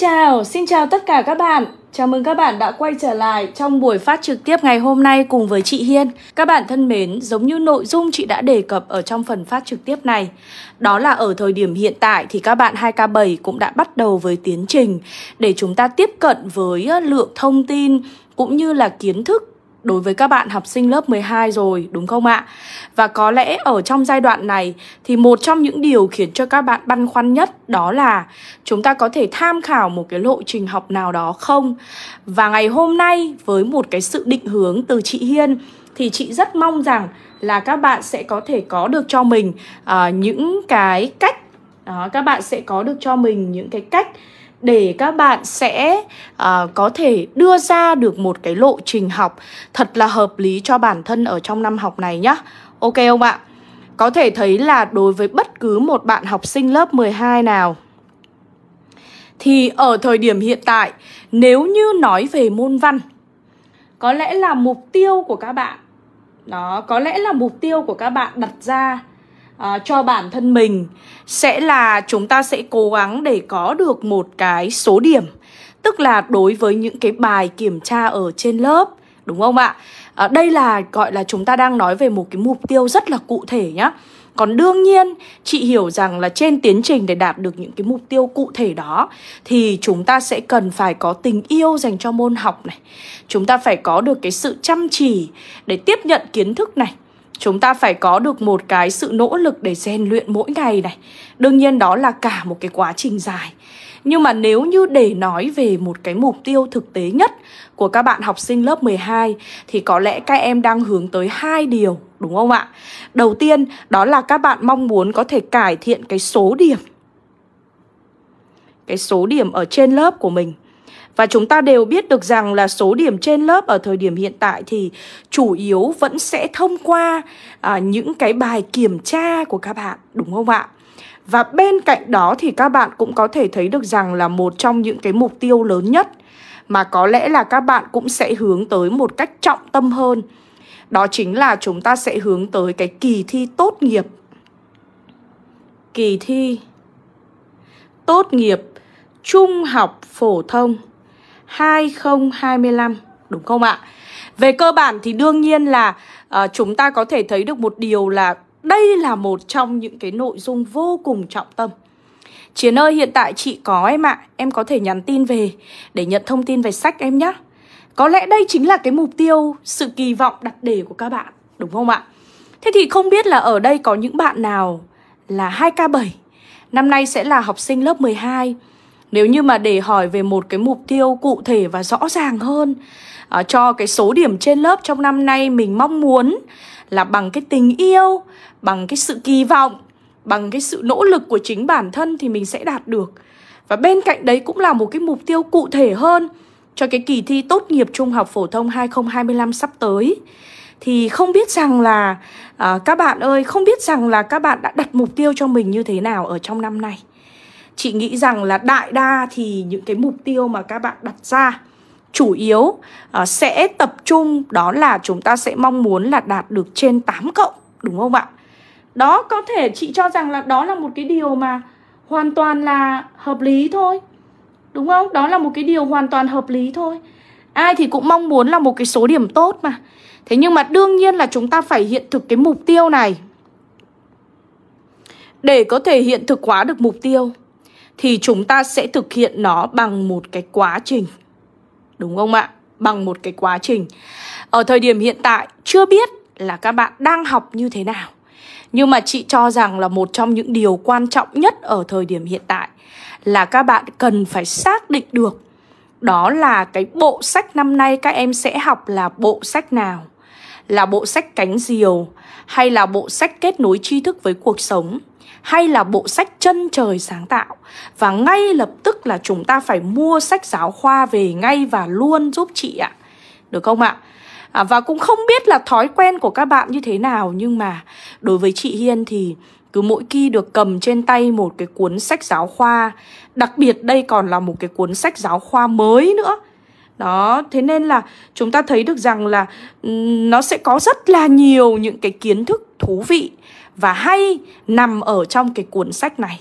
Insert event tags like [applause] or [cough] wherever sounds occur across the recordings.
chào, xin chào tất cả các bạn. Chào mừng các bạn đã quay trở lại trong buổi phát trực tiếp ngày hôm nay cùng với chị Hiên. Các bạn thân mến, giống như nội dung chị đã đề cập ở trong phần phát trực tiếp này, đó là ở thời điểm hiện tại thì các bạn 2K7 cũng đã bắt đầu với tiến trình để chúng ta tiếp cận với ờ, lượng thông tin cũng như là kiến thức đối với các bạn học sinh lớp 12 rồi, đúng không ạ? Và có lẽ ở trong giai đoạn này thì một trong những điều khiến cho các bạn băn khoăn nhất đó là chúng ta có thể tham khảo một cái lộ trình học nào đó không? Và ngày hôm nay với một cái sự định hướng từ chị Hiên thì chị rất mong rằng là các bạn sẽ có thể có được cho mình uh, những cái cách đó, các bạn sẽ có được cho mình những cái cách để các bạn sẽ à, có thể đưa ra được một cái lộ trình học thật là hợp lý cho bản thân ở trong năm học này nhá. Ok không ạ? Có thể thấy là đối với bất cứ một bạn học sinh lớp 12 nào thì ở thời điểm hiện tại nếu như nói về môn văn có lẽ là mục tiêu của các bạn đó có lẽ là mục tiêu của các bạn đặt ra à, cho bản thân mình sẽ là chúng ta sẽ cố gắng để có được một cái số điểm tức là đối với những cái bài kiểm tra ở trên lớp đúng không ạ à, đây là gọi là chúng ta đang nói về một cái mục tiêu rất là cụ thể nhá còn đương nhiên chị hiểu rằng là trên tiến trình để đạt được những cái mục tiêu cụ thể đó thì chúng ta sẽ cần phải có tình yêu dành cho môn học này chúng ta phải có được cái sự chăm chỉ để tiếp nhận kiến thức này chúng ta phải có được một cái sự nỗ lực để rèn luyện mỗi ngày này đương nhiên đó là cả một cái quá trình dài nhưng mà nếu như để nói về một cái mục tiêu thực tế nhất của các bạn học sinh lớp 12 thì có lẽ các em đang hướng tới hai điều đúng không ạ? Đầu tiên đó là các bạn mong muốn có thể cải thiện cái số điểm cái số điểm ở trên lớp của mình và chúng ta đều biết được rằng là số điểm trên lớp ở thời điểm hiện tại thì chủ yếu vẫn sẽ thông qua à, những cái bài kiểm tra của các bạn, đúng không ạ? Và bên cạnh đó thì các bạn cũng có thể thấy được rằng là một trong những cái mục tiêu lớn nhất mà có lẽ là các bạn cũng sẽ hướng tới một cách trọng tâm hơn. Đó chính là chúng ta sẽ hướng tới cái kỳ thi tốt nghiệp. Kỳ thi tốt nghiệp trung học phổ thông 2025 đúng không ạ? Về cơ bản thì đương nhiên là uh, chúng ta có thể thấy được một điều là đây là một trong những cái nội dung vô cùng trọng tâm. Chiến ơi hiện tại chị có em ạ, em có thể nhắn tin về để nhận thông tin về sách em nhé. Có lẽ đây chính là cái mục tiêu, sự kỳ vọng đặt đề của các bạn, đúng không ạ? Thế thì không biết là ở đây có những bạn nào là 2K7, năm nay sẽ là học sinh lớp 12 nếu như mà để hỏi về một cái mục tiêu cụ thể và rõ ràng hơn à, cho cái số điểm trên lớp trong năm nay mình mong muốn là bằng cái tình yêu bằng cái sự kỳ vọng bằng cái sự nỗ lực của chính bản thân thì mình sẽ đạt được và bên cạnh đấy cũng là một cái mục tiêu cụ thể hơn cho cái kỳ thi tốt nghiệp trung học phổ thông 2025 sắp tới thì không biết rằng là à, các bạn ơi không biết rằng là các bạn đã đặt mục tiêu cho mình như thế nào ở trong năm nay chị nghĩ rằng là đại đa thì những cái mục tiêu mà các bạn đặt ra chủ yếu uh, sẽ tập trung đó là chúng ta sẽ mong muốn là đạt được trên 8 cộng đúng không ạ? Đó có thể chị cho rằng là đó là một cái điều mà hoàn toàn là hợp lý thôi. Đúng không? Đó là một cái điều hoàn toàn hợp lý thôi. Ai thì cũng mong muốn là một cái số điểm tốt mà. Thế nhưng mà đương nhiên là chúng ta phải hiện thực cái mục tiêu này. Để có thể hiện thực hóa được mục tiêu thì chúng ta sẽ thực hiện nó bằng một cái quá trình. Đúng không ạ? Bằng một cái quá trình. Ở thời điểm hiện tại chưa biết là các bạn đang học như thế nào. Nhưng mà chị cho rằng là một trong những điều quan trọng nhất ở thời điểm hiện tại là các bạn cần phải xác định được đó là cái bộ sách năm nay các em sẽ học là bộ sách nào là bộ sách cánh diều, hay là bộ sách kết nối tri thức với cuộc sống, hay là bộ sách chân trời sáng tạo. Và ngay lập tức là chúng ta phải mua sách giáo khoa về ngay và luôn giúp chị ạ. Được không ạ? À, và cũng không biết là thói quen của các bạn như thế nào nhưng mà đối với chị Hiên thì cứ mỗi khi được cầm trên tay một cái cuốn sách giáo khoa đặc biệt đây còn là một cái cuốn sách giáo khoa mới nữa đó, thế nên là chúng ta thấy được rằng là ừ, nó sẽ có rất là nhiều những cái kiến thức thú vị và hay nằm ở trong cái cuốn sách này.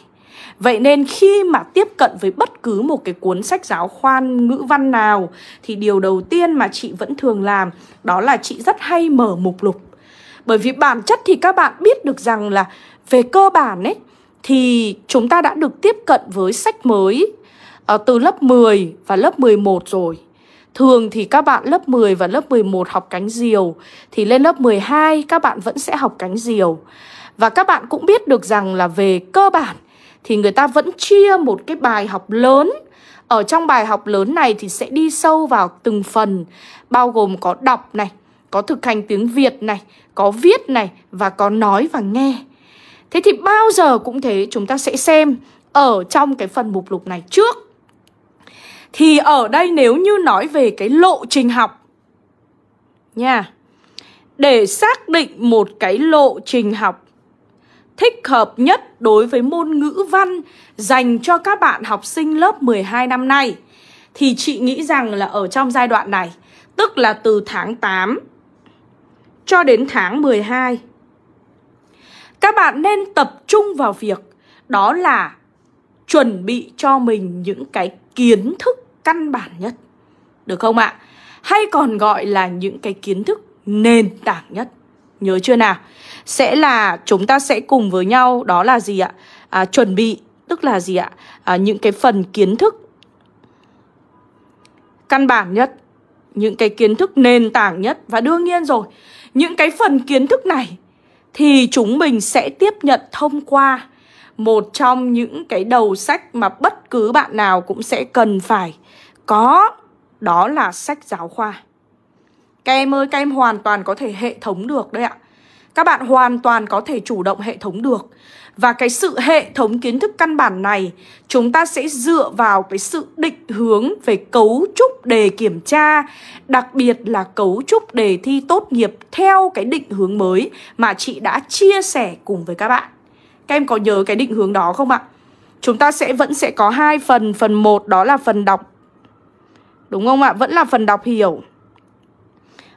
Vậy nên khi mà tiếp cận với bất cứ một cái cuốn sách giáo khoa ngữ văn nào thì điều đầu tiên mà chị vẫn thường làm đó là chị rất hay mở mục lục. Bởi vì bản chất thì các bạn biết được rằng là về cơ bản ấy thì chúng ta đã được tiếp cận với sách mới ờ, từ lớp 10 và lớp 11 rồi. Thường thì các bạn lớp 10 và lớp 11 học cánh diều Thì lên lớp 12 các bạn vẫn sẽ học cánh diều Và các bạn cũng biết được rằng là về cơ bản Thì người ta vẫn chia một cái bài học lớn Ở trong bài học lớn này thì sẽ đi sâu vào từng phần Bao gồm có đọc này, có thực hành tiếng Việt này, có viết này và có nói và nghe Thế thì bao giờ cũng thế chúng ta sẽ xem ở trong cái phần mục lục này trước thì ở đây nếu như nói về cái lộ trình học nha. Để xác định một cái lộ trình học thích hợp nhất đối với môn ngữ văn dành cho các bạn học sinh lớp 12 năm nay thì chị nghĩ rằng là ở trong giai đoạn này, tức là từ tháng 8 cho đến tháng 12 các bạn nên tập trung vào việc đó là chuẩn bị cho mình những cái kiến thức căn bản nhất được không ạ hay còn gọi là những cái kiến thức nền tảng nhất nhớ chưa nào sẽ là chúng ta sẽ cùng với nhau đó là gì ạ à, chuẩn bị tức là gì ạ à, những cái phần kiến thức căn bản nhất những cái kiến thức nền tảng nhất và đương nhiên rồi những cái phần kiến thức này thì chúng mình sẽ tiếp nhận thông qua một trong những cái đầu sách mà bất cứ bạn nào cũng sẽ cần phải có đó là sách giáo khoa. Các em ơi, các em hoàn toàn có thể hệ thống được đấy ạ. Các bạn hoàn toàn có thể chủ động hệ thống được. Và cái sự hệ thống kiến thức căn bản này Chúng ta sẽ dựa vào cái sự định hướng về cấu trúc đề kiểm tra Đặc biệt là cấu trúc đề thi tốt nghiệp theo cái định hướng mới Mà chị đã chia sẻ cùng với các bạn các em có nhớ cái định hướng đó không ạ? Chúng ta sẽ vẫn sẽ có hai phần, phần một đó là phần đọc. Đúng không ạ? Vẫn là phần đọc hiểu.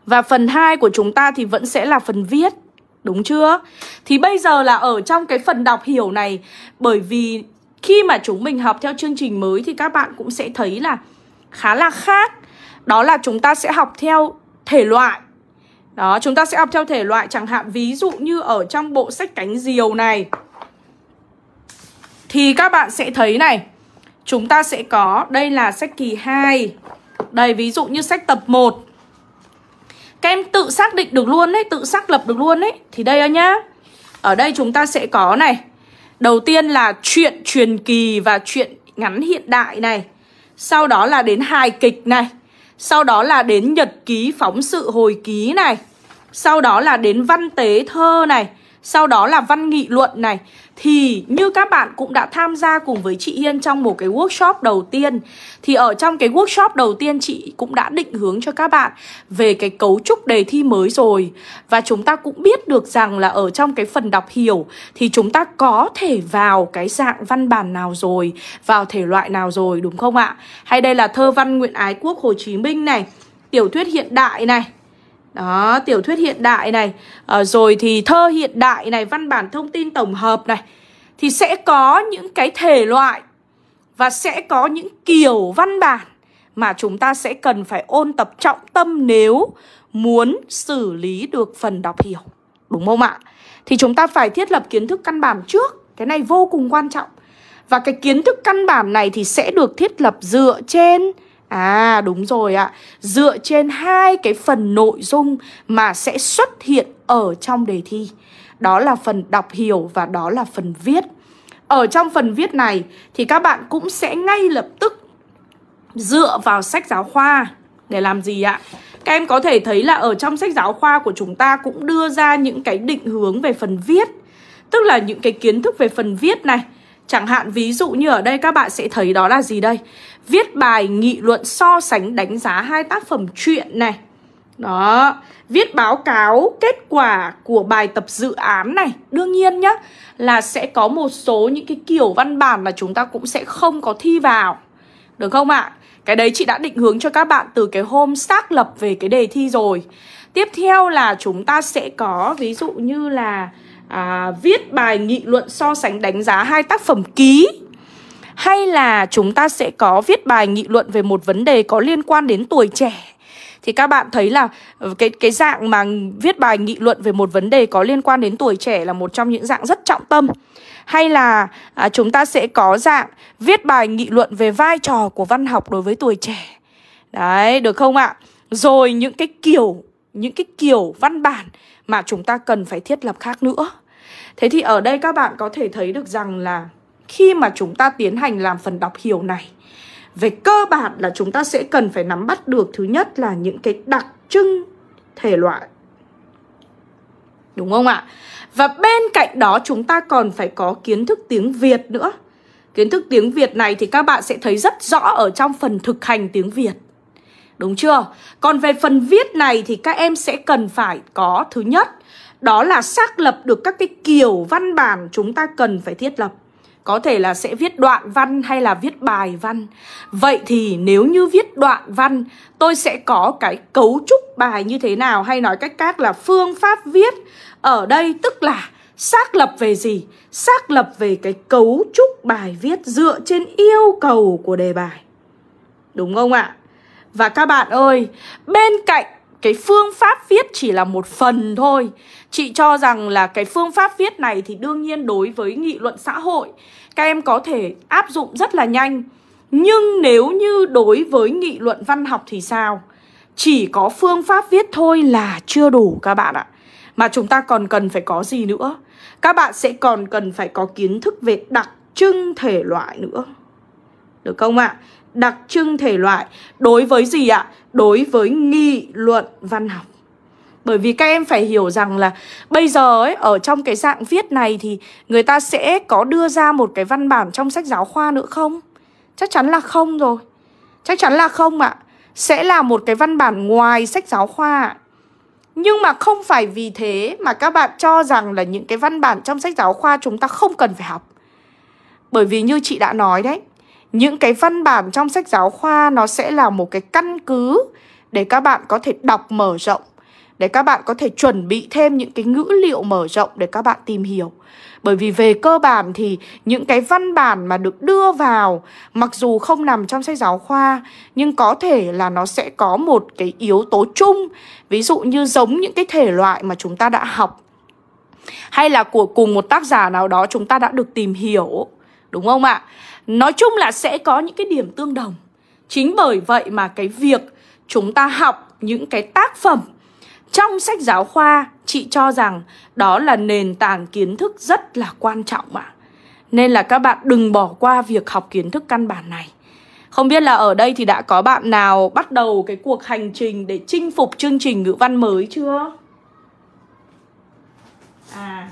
Và phần 2 của chúng ta thì vẫn sẽ là phần viết Đúng chưa? Thì bây giờ là ở trong cái phần đọc hiểu này Bởi vì khi mà chúng mình học theo chương trình mới Thì các bạn cũng sẽ thấy là khá là khác Đó là chúng ta sẽ học theo thể loại Đó, chúng ta sẽ học theo thể loại Chẳng hạn ví dụ như ở trong bộ sách cánh diều này thì các bạn sẽ thấy này Chúng ta sẽ có Đây là sách kỳ 2 Đây ví dụ như sách tập 1 Các em tự xác định được luôn đấy Tự xác lập được luôn đấy Thì đây nhá Ở đây chúng ta sẽ có này Đầu tiên là chuyện truyền kỳ và chuyện ngắn hiện đại này Sau đó là đến hài kịch này Sau đó là đến nhật ký phóng sự hồi ký này Sau đó là đến văn tế thơ này sau đó là văn nghị luận này thì như các bạn cũng đã tham gia cùng với chị Hiên trong một cái workshop đầu tiên thì ở trong cái workshop đầu tiên chị cũng đã định hướng cho các bạn về cái cấu trúc đề thi mới rồi và chúng ta cũng biết được rằng là ở trong cái phần đọc hiểu thì chúng ta có thể vào cái dạng văn bản nào rồi vào thể loại nào rồi đúng không ạ hay đây là thơ văn Nguyễn Ái Quốc Hồ Chí Minh này tiểu thuyết hiện đại này đó tiểu thuyết hiện đại này à, rồi thì thơ hiện đại này văn bản thông tin tổng hợp này thì sẽ có những cái thể loại và sẽ có những kiểu văn bản mà chúng ta sẽ cần phải ôn tập trọng tâm nếu muốn xử lý được phần đọc hiểu đúng không ạ thì chúng ta phải thiết lập kiến thức căn bản trước cái này vô cùng quan trọng và cái kiến thức căn bản này thì sẽ được thiết lập dựa trên À đúng rồi ạ, dựa trên hai cái phần nội dung mà sẽ xuất hiện ở trong đề thi. Đó là phần đọc hiểu và đó là phần viết. Ở trong phần viết này thì các bạn cũng sẽ ngay lập tức dựa vào sách giáo khoa để làm gì ạ? Các em có thể thấy là ở trong sách giáo khoa của chúng ta cũng đưa ra những cái định hướng về phần viết. Tức là những cái kiến thức về phần viết này Chẳng hạn ví dụ như ở đây các bạn sẽ thấy đó là gì đây? Viết bài nghị luận so sánh đánh giá hai tác phẩm truyện này. Đó, viết báo cáo kết quả của bài tập dự án này Đương nhiên nhá, là sẽ có một số những cái kiểu văn bản mà chúng ta cũng sẽ không có thi vào Được không ạ? À? Cái đấy chị đã định hướng cho các bạn từ cái hôm xác lập về cái đề thi rồi Tiếp theo là chúng ta sẽ có ví dụ như là à, viết bài nghị luận so sánh đánh giá hai tác phẩm ký hay là chúng ta sẽ có viết bài nghị luận về một vấn đề có liên quan đến tuổi trẻ thì các bạn thấy là ờ, cái cái dạng mà viết bài nghị luận về một vấn đề có liên quan đến tuổi trẻ là một trong những dạng rất trọng tâm hay là à, chúng ta sẽ có dạng viết bài nghị luận về vai trò của văn học đối với tuổi trẻ đấy được không ạ rồi những cái kiểu những cái kiểu văn bản mà chúng ta cần phải thiết lập khác nữa. Thế thì ở đây các bạn có thể thấy được rằng là khi mà chúng ta tiến hành làm phần đọc hiểu này về cơ bản là chúng ta sẽ cần phải nắm bắt được thứ nhất là những cái đặc trưng thể loại đúng không ạ và bên cạnh đó chúng ta còn phải có kiến thức tiếng việt nữa kiến thức tiếng việt này thì các bạn sẽ thấy rất rõ ở trong phần thực hành tiếng việt đúng chưa? Còn về phần viết này thì các em sẽ cần phải có thứ nhất đó là xác lập được các cái kiểu văn bản chúng ta cần phải thiết lập. Có thể là sẽ viết đoạn văn hay là viết bài văn. Vậy thì nếu như viết đoạn văn, tôi sẽ có cái cấu trúc bài như thế nào hay nói cách khác là phương pháp viết ở đây tức là xác lập về gì? Xác lập về cái cấu trúc bài viết dựa trên yêu cầu của đề bài. Đúng không ạ? Và các bạn ơi, bên cạnh cái phương pháp viết chỉ là một phần thôi Chị cho rằng là cái phương pháp viết này thì đương nhiên đối với nghị luận xã hội Các em có thể áp dụng rất là nhanh Nhưng nếu như đối với nghị luận văn học thì sao? Chỉ có phương pháp viết thôi là chưa đủ các bạn ạ Mà chúng ta còn cần phải có gì nữa? Các bạn sẽ còn cần phải có kiến thức về đặc trưng thể loại nữa Được không ạ? đặc trưng thể loại đối với gì ạ? Đối với nghị luận văn học. Bởi vì các em phải hiểu rằng là bây giờ ấy, ở trong cái dạng viết này thì người ta sẽ có đưa ra một cái văn bản trong sách giáo khoa nữa không? Chắc chắn là không rồi. Chắc chắn là không ạ. Sẽ là một cái văn bản ngoài sách giáo khoa Nhưng mà không phải vì thế mà các bạn cho rằng là những cái văn bản trong sách giáo khoa chúng ta không cần phải học. Bởi vì như chị đã nói đấy, những cái văn bản trong sách giáo khoa nó sẽ là một cái căn cứ để các bạn có thể đọc mở rộng để các bạn có thể chuẩn bị thêm những cái ngữ liệu mở rộng để các bạn tìm hiểu. Bởi vì về cơ bản thì những cái văn bản mà được đưa vào mặc dù không nằm trong sách giáo khoa nhưng có thể là nó sẽ có một cái yếu tố chung, ví dụ như giống những cái thể loại mà chúng ta đã học hay là của cùng một tác giả nào đó chúng ta đã được tìm hiểu đúng không ạ? nói chung là sẽ có những cái điểm tương đồng chính bởi vậy mà cái việc chúng ta học những cái tác phẩm trong sách giáo khoa chị cho rằng đó là nền tảng kiến thức rất là quan trọng ạ à. nên là các bạn đừng bỏ qua việc học kiến thức căn bản này không biết là ở đây thì đã có bạn nào bắt đầu cái cuộc hành trình để chinh phục chương trình ngữ văn mới chưa à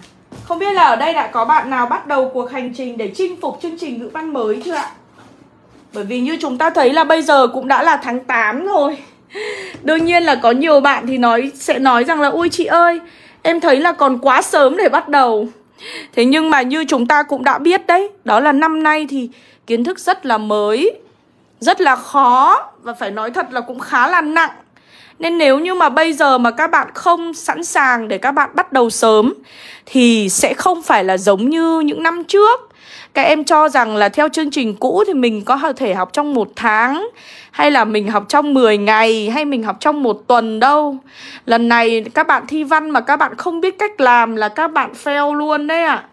không biết là ở đây đã có bạn nào bắt đầu cuộc hành trình để chinh phục chương trình ngữ văn mới chưa ạ? Bởi vì như chúng ta thấy là bây giờ cũng đã là tháng 8 rồi Đương nhiên là có nhiều bạn thì nói sẽ nói rằng là ui chị ơi, em thấy là còn quá sớm để bắt đầu Thế nhưng mà như chúng ta cũng đã biết đấy Đó là năm nay thì kiến thức rất là mới Rất là khó Và phải nói thật là cũng khá là nặng nên nếu như mà bây giờ mà các bạn không sẵn sàng để các bạn bắt đầu sớm thì sẽ không phải là giống như những năm trước. Các em cho rằng là theo chương trình cũ thì mình có thể học trong một tháng hay là mình học trong 10 ngày hay mình học trong một tuần đâu. Lần này các bạn thi văn mà các bạn không biết cách làm là các bạn fail luôn đấy ạ. À.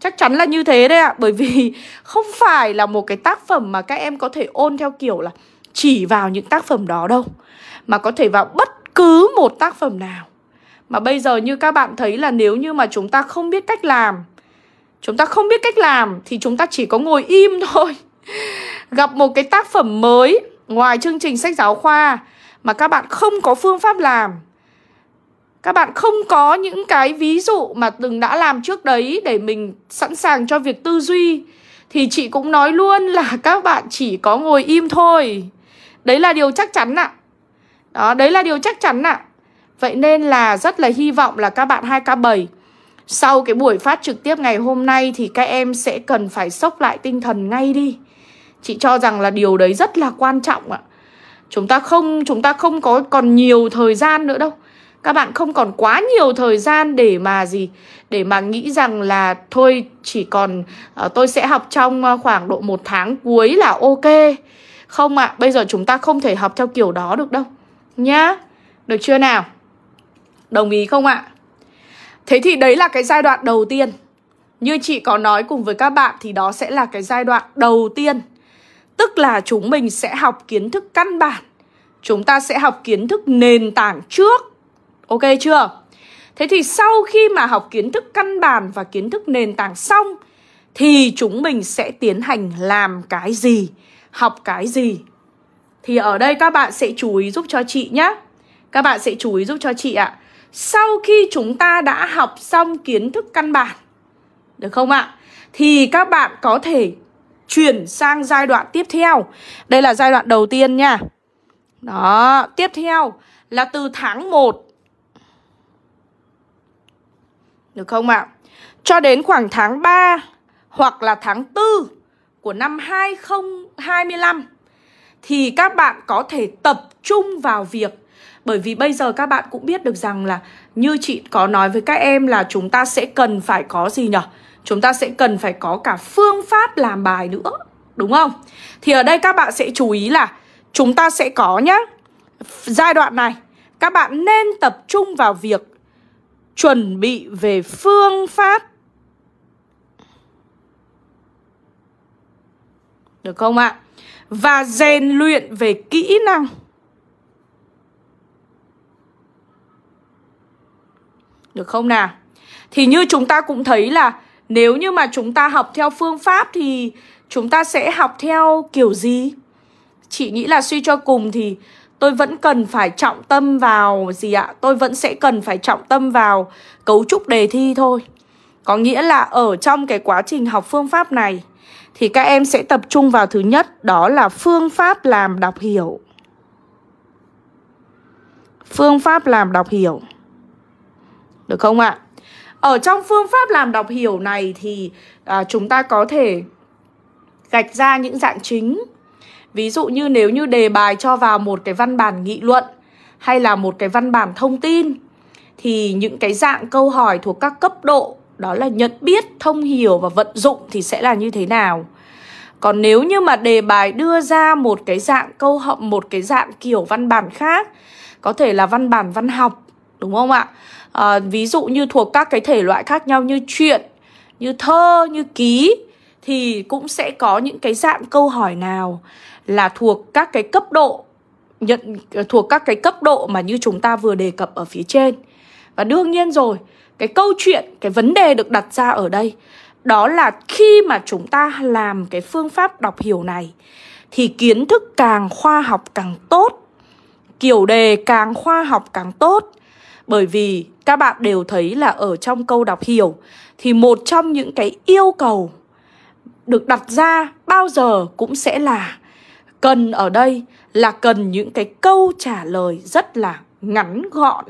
Chắc chắn là như thế đấy ạ à, Bởi vì [laughs] không phải là một cái tác phẩm mà các em có thể ôn theo kiểu là chỉ vào những tác phẩm đó đâu mà có thể vào bất cứ một tác phẩm nào mà bây giờ như các bạn thấy là nếu như mà chúng ta không biết cách làm chúng ta không biết cách làm thì chúng ta chỉ có ngồi im [laughs] thôi gặp một cái tác phẩm mới ngoài chương trình sách giáo khoa mà các bạn không có phương pháp làm các bạn không có những cái ví dụ mà từng đã làm trước đấy để mình sẵn sàng cho việc tư duy thì chị cũng nói luôn là các bạn chỉ có ngồi im thôi đấy là điều chắc chắn ạ à. Đó, đấy là điều chắc chắn ạ. À. Vậy nên là rất là hy vọng là các bạn 2K7 sau cái buổi phát trực tiếp ngày hôm nay thì các em sẽ cần phải sốc lại tinh thần ngay đi. Chị cho rằng là điều đấy rất là quan trọng ạ. À. Chúng ta không chúng ta không có còn nhiều thời gian nữa đâu. Các bạn không còn quá nhiều thời gian để mà gì để mà nghĩ rằng là thôi chỉ còn uh, tôi sẽ học trong ờ, khoảng độ một tháng cuối là ok. Không ạ, à, bây giờ chúng ta không thể học theo kiểu đó được đâu nhá. Được chưa nào? Đồng ý không ạ? Thế thì đấy là cái giai đoạn đầu tiên. Như chị có nói cùng với các bạn thì đó sẽ là cái giai đoạn đầu tiên. Tức là chúng mình sẽ học kiến thức căn bản. Chúng ta sẽ học kiến thức nền tảng trước. Ok chưa? Thế thì sau khi mà học kiến thức căn bản và kiến thức nền tảng xong thì chúng mình sẽ tiến hành làm cái gì, học cái gì thì ở đây các bạn sẽ chú ý giúp cho chị nhé Các bạn sẽ chú ý giúp cho chị ạ Sau khi chúng ta đã học xong kiến thức căn bản Được không ạ? Thì các bạn có thể chuyển sang giai đoạn tiếp theo Đây là giai đoạn đầu tiên nha Đó, tiếp theo là từ tháng 1 Được không ạ? Cho đến khoảng tháng 3 hoặc là tháng 4 của năm 2025 thì các bạn có thể tập trung vào việc bởi vì bây giờ các bạn cũng biết được rằng là như chị có nói với các em là chúng ta sẽ cần phải có gì nhở chúng ta sẽ cần phải có cả phương pháp làm bài nữa đúng không thì ở đây các bạn sẽ chú ý là chúng ta sẽ có nhá giai đoạn này các bạn nên tập trung vào việc chuẩn bị về phương pháp được không ạ à? và rèn luyện về kỹ năng được không nào thì như chúng ta cũng thấy là nếu như mà chúng ta học theo phương pháp thì chúng ta sẽ học theo kiểu gì chị nghĩ là suy cho cùng thì tôi vẫn cần phải trọng tâm vào gì ạ tôi vẫn sẽ cần phải trọng tâm vào cấu trúc đề thi thôi có nghĩa là ở trong cái quá trình học phương pháp này thì các em sẽ tập trung vào thứ nhất đó là phương pháp làm đọc hiểu. Phương pháp làm đọc hiểu. Được không ạ? Ở trong phương pháp làm đọc hiểu này thì à, chúng ta có thể gạch ra những dạng chính. Ví dụ như nếu như đề bài cho vào một cái văn bản nghị luận hay là một cái văn bản thông tin thì những cái dạng câu hỏi thuộc các cấp độ đó là nhận biết, thông hiểu và vận dụng thì sẽ là như thế nào. Còn nếu như mà đề bài đưa ra một cái dạng câu họng, một cái dạng kiểu văn bản khác, có thể là văn bản văn học, đúng không ạ? À, ví dụ như thuộc các cái thể loại khác nhau như truyện, như thơ, như ký, thì cũng sẽ có những cái dạng câu hỏi nào là thuộc các cái cấp độ nhận ờ, thuộc các cái cấp độ mà như chúng ta vừa đề cập ở phía trên. Và đương nhiên rồi, cái câu chuyện cái vấn đề được đặt ra ở đây đó là khi mà chúng ta làm cái phương pháp đọc hiểu này thì kiến thức càng khoa học càng tốt kiểu đề càng khoa học càng tốt bởi vì các bạn đều thấy là ở trong câu đọc hiểu thì một trong những cái yêu cầu được đặt ra bao giờ cũng sẽ là cần ở đây là cần những cái câu trả lời rất là ngắn gọn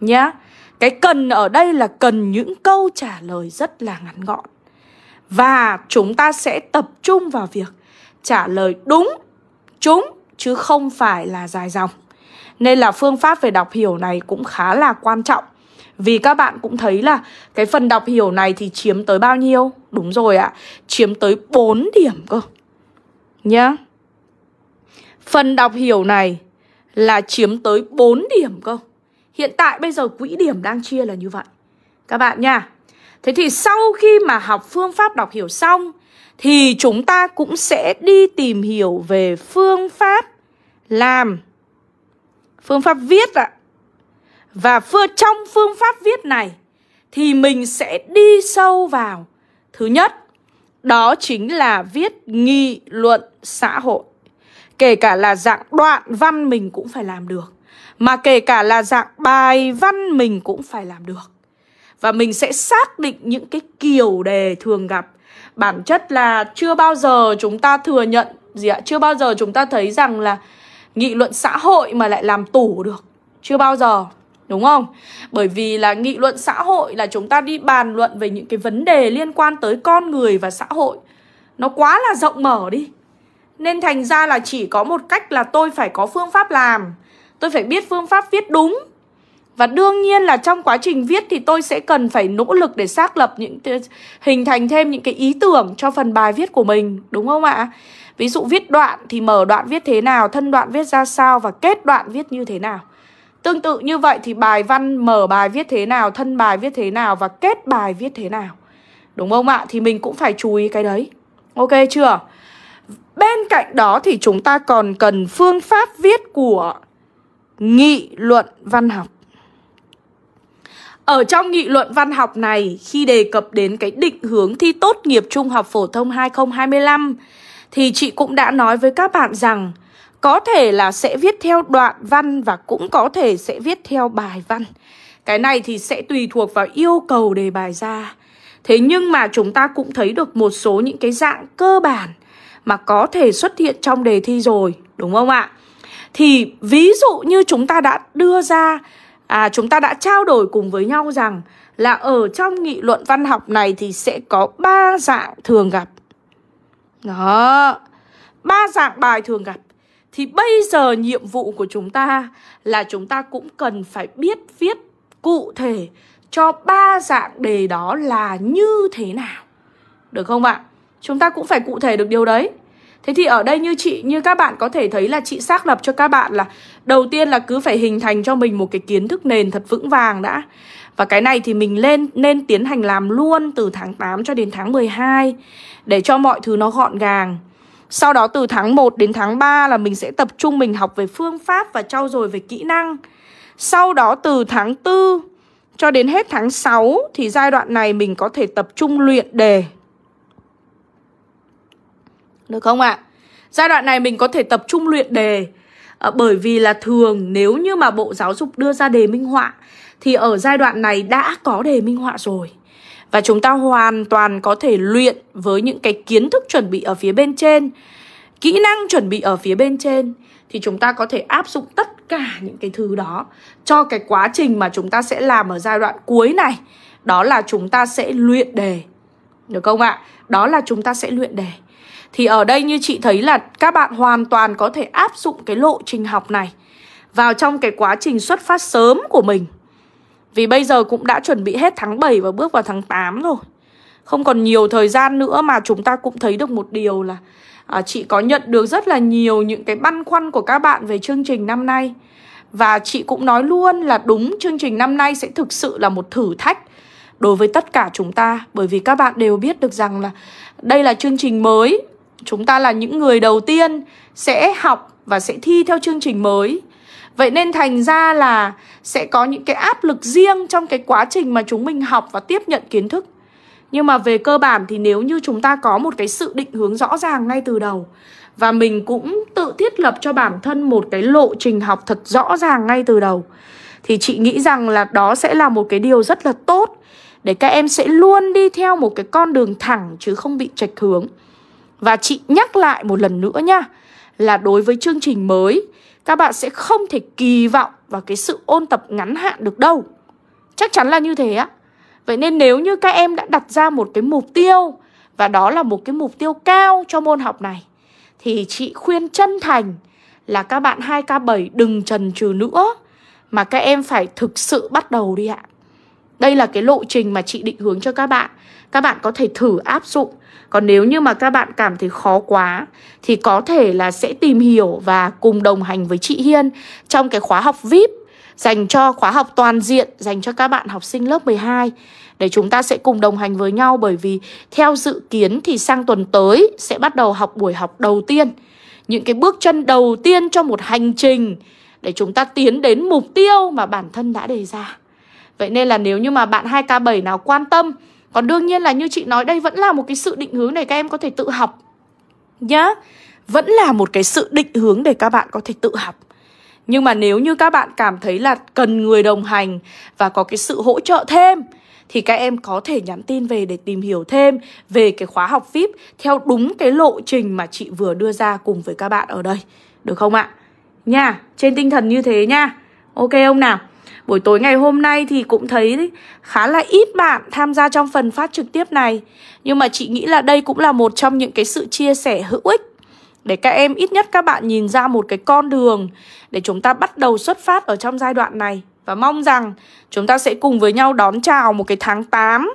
nhá cái cần ở đây là cần những câu trả lời rất là ngắn gọn và chúng ta sẽ tập trung vào việc trả lời đúng chúng chứ không phải là dài dòng nên là phương pháp về đọc hiểu này cũng khá là quan trọng vì các bạn cũng thấy là cái phần đọc hiểu này thì chiếm tới bao nhiêu? Đúng rồi ạ, chiếm tới 4 điểm cơ. Nhá. Phần đọc hiểu này là chiếm tới 4 điểm cơ. Hiện tại bây giờ quỹ điểm đang chia là như vậy Các bạn nha Thế thì sau khi mà học phương pháp đọc hiểu xong Thì chúng ta cũng sẽ đi tìm hiểu về phương pháp làm Phương pháp viết ạ Và phương, trong phương pháp viết này Thì mình sẽ đi sâu vào Thứ nhất Đó chính là viết nghị luận xã hội Kể cả là dạng đoạn văn mình cũng phải làm được mà kể cả là dạng bài văn mình cũng phải làm được Và mình sẽ xác định những cái kiểu đề thường gặp Bản chất là chưa bao giờ chúng ta thừa nhận gì ạ Chưa bao giờ chúng ta thấy rằng là nghị luận xã hội mà lại làm tủ được Chưa bao giờ Đúng không? Bởi vì là nghị luận xã hội là chúng ta đi bàn luận về những cái vấn đề liên quan tới con người và xã hội Nó quá là rộng mở đi Nên thành ra là chỉ có một cách là tôi phải có phương pháp làm tôi phải biết phương pháp viết đúng và đương nhiên là trong quá trình viết thì tôi sẽ cần phải nỗ lực để xác lập những hình thành thêm những cái ý tưởng cho phần bài viết của mình đúng không ạ ví dụ viết đoạn thì mở đoạn viết thế nào thân đoạn viết ra sao và kết đoạn viết như thế nào tương tự như vậy thì bài văn mở bài viết thế nào thân bài viết thế nào và kết bài viết thế nào đúng không ạ thì mình cũng phải chú ý cái đấy ok chưa bên cạnh đó thì chúng ta còn cần phương pháp viết của nghị luận văn học ở trong nghị luận văn học này khi đề cập đến cái định hướng thi tốt nghiệp trung học phổ thông 2025 thì chị cũng đã nói với các bạn rằng có thể là sẽ viết theo đoạn văn và cũng có thể sẽ viết theo bài văn. Cái này thì sẽ tùy thuộc vào yêu cầu đề bài ra. Thế nhưng mà chúng ta cũng thấy được một số những cái dạng cơ bản mà có thể xuất hiện trong đề thi rồi, đúng không ạ? thì ví dụ như chúng ta đã đưa ra à chúng ta đã trao đổi cùng với nhau rằng là ở trong nghị luận văn học này thì sẽ có ba dạng thường gặp. Đó. Ba dạng bài thường gặp. Thì bây giờ nhiệm vụ của chúng ta là chúng ta cũng cần phải biết viết cụ thể cho ba dạng đề đó là như thế nào. Được không ạ? Chúng ta cũng phải cụ thể được điều đấy. Thế thì ở đây như chị, như các bạn có thể thấy là chị xác lập cho các bạn là đầu tiên là cứ phải hình thành cho mình một cái kiến thức nền thật vững vàng đã. Và cái này thì mình lên nên tiến hành làm luôn từ tháng 8 cho đến tháng 12 để cho mọi thứ nó gọn gàng. Sau đó từ tháng 1 đến tháng 3 là mình sẽ tập trung mình học về phương pháp và trau dồi về kỹ năng. Sau đó từ tháng 4 cho đến hết tháng 6 thì giai đoạn này mình có thể tập trung luyện đề được không ạ? À? Giai đoạn này mình có thể tập trung luyện đề à, bởi vì là thường nếu như mà Bộ Giáo dục đưa ra đề minh họa thì ở giai đoạn này đã có đề minh họa rồi. Và chúng ta hoàn toàn có thể luyện với những cái kiến thức chuẩn bị ở phía bên trên, kỹ năng chuẩn bị ở phía bên trên thì chúng ta có thể áp dụng tất cả những cái thứ đó cho cái quá trình mà chúng ta sẽ làm ở giai đoạn cuối này. Đó là chúng ta sẽ luyện đề. Được không ạ? À? Đó là chúng ta sẽ luyện đề. Thì ở đây như chị thấy là các bạn hoàn toàn có thể áp dụng cái lộ trình học này vào trong cái quá trình xuất phát sớm của mình. Vì bây giờ cũng đã chuẩn bị hết tháng 7 và bước vào tháng 8 rồi. Không còn nhiều thời gian nữa mà chúng ta cũng thấy được một điều là à, chị có nhận được rất là nhiều những cái băn khoăn của các bạn về chương trình năm nay. Và chị cũng nói luôn là đúng chương trình năm nay sẽ thực sự là một thử thách đối với tất cả chúng ta bởi vì các bạn đều biết được rằng là đây là chương trình mới Chúng ta là những người đầu tiên sẽ học và sẽ thi theo chương trình mới. Vậy nên thành ra là sẽ có những cái áp lực riêng trong cái quá trình mà chúng mình học và tiếp nhận kiến thức. Nhưng mà về cơ bản thì nếu như chúng ta có một cái sự định hướng rõ ràng ngay từ đầu và mình cũng tự thiết lập cho bản thân một cái lộ trình học thật rõ ràng ngay từ đầu thì chị nghĩ rằng là đó sẽ là một cái điều rất là tốt để các em sẽ luôn đi theo một cái con đường thẳng chứ không bị chệch hướng. Và chị nhắc lại một lần nữa nha Là đối với chương trình mới Các bạn sẽ không thể kỳ vọng vào cái sự ôn tập ngắn hạn được đâu Chắc chắn là như thế á Vậy nên nếu như các em đã đặt ra một cái mục tiêu Và đó là một cái mục tiêu cao cho môn học này Thì chị khuyên chân thành là các bạn 2K7 đừng trần trừ nữa Mà các em phải thực sự bắt đầu đi ạ đây là cái lộ trình mà chị định hướng cho các bạn. Các bạn có thể thử áp dụng. Còn nếu như mà các bạn cảm thấy khó quá thì có thể là sẽ tìm hiểu và cùng đồng hành với chị Hiên trong cái khóa học VIP dành cho khóa học toàn diện dành cho các bạn học sinh lớp 12 để chúng ta sẽ cùng đồng hành với nhau bởi vì theo dự kiến thì sang tuần tới sẽ bắt đầu học buổi học đầu tiên. Những cái bước chân đầu tiên cho một hành trình để chúng ta tiến đến mục tiêu mà bản thân đã đề ra. Vậy nên là nếu như mà bạn 2K7 nào quan tâm Còn đương nhiên là như chị nói đây vẫn là một cái sự định hướng để các em có thể tự học Nhá Vẫn là một cái sự định hướng để các bạn có thể tự học Nhưng mà nếu như các bạn cảm thấy là cần người đồng hành Và có cái sự hỗ trợ thêm thì các em có thể nhắn tin về để tìm hiểu thêm về cái khóa học VIP theo đúng cái lộ trình mà chị vừa đưa ra cùng với các bạn ở đây. Được không ạ? Nha, trên tinh thần như thế nha. Ok không nào? Buổi tối ngày hôm nay thì cũng thấy khá là ít bạn tham gia trong phần phát trực tiếp này Nhưng mà chị nghĩ là đây cũng là một trong những cái sự chia sẻ hữu ích để các em ít nhất các bạn nhìn ra một cái con đường để chúng ta bắt đầu xuất phát ở trong giai đoạn này và mong rằng chúng ta sẽ cùng với nhau đón chào một cái tháng 8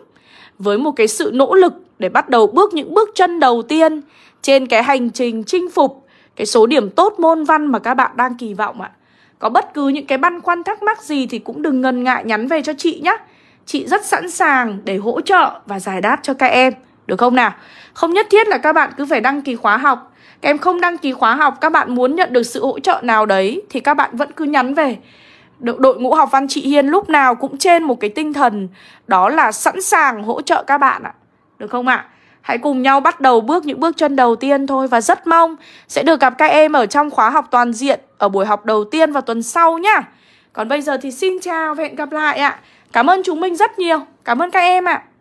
với một cái sự nỗ lực để bắt đầu bước những bước chân đầu tiên trên cái hành trình chinh phục cái số điểm tốt môn văn mà các bạn đang kỳ vọng ạ. Có bất cứ những cái băn khoăn thắc mắc gì thì cũng đừng ngần ngại nhắn về cho chị nhé. Chị rất sẵn sàng để hỗ trợ và giải đáp cho các em. Được không nào? Không nhất thiết là các bạn cứ phải đăng ký khóa học. Các em không đăng ký khóa học, các bạn muốn nhận được sự hỗ trợ nào đấy thì các bạn vẫn cứ nhắn về. Đội ngũ học văn chị Hiên lúc nào cũng trên một cái tinh thần đó là sẵn sàng hỗ trợ các bạn ạ. Được không ạ? À? Hãy cùng nhau bắt đầu bước những bước chân đầu tiên thôi và rất mong sẽ được gặp các em ở trong khóa học toàn diện ở buổi học đầu tiên vào tuần sau nhá. Còn bây giờ thì xin chào và hẹn gặp lại ạ. Cảm ơn chúng mình rất nhiều. Cảm ơn các em ạ.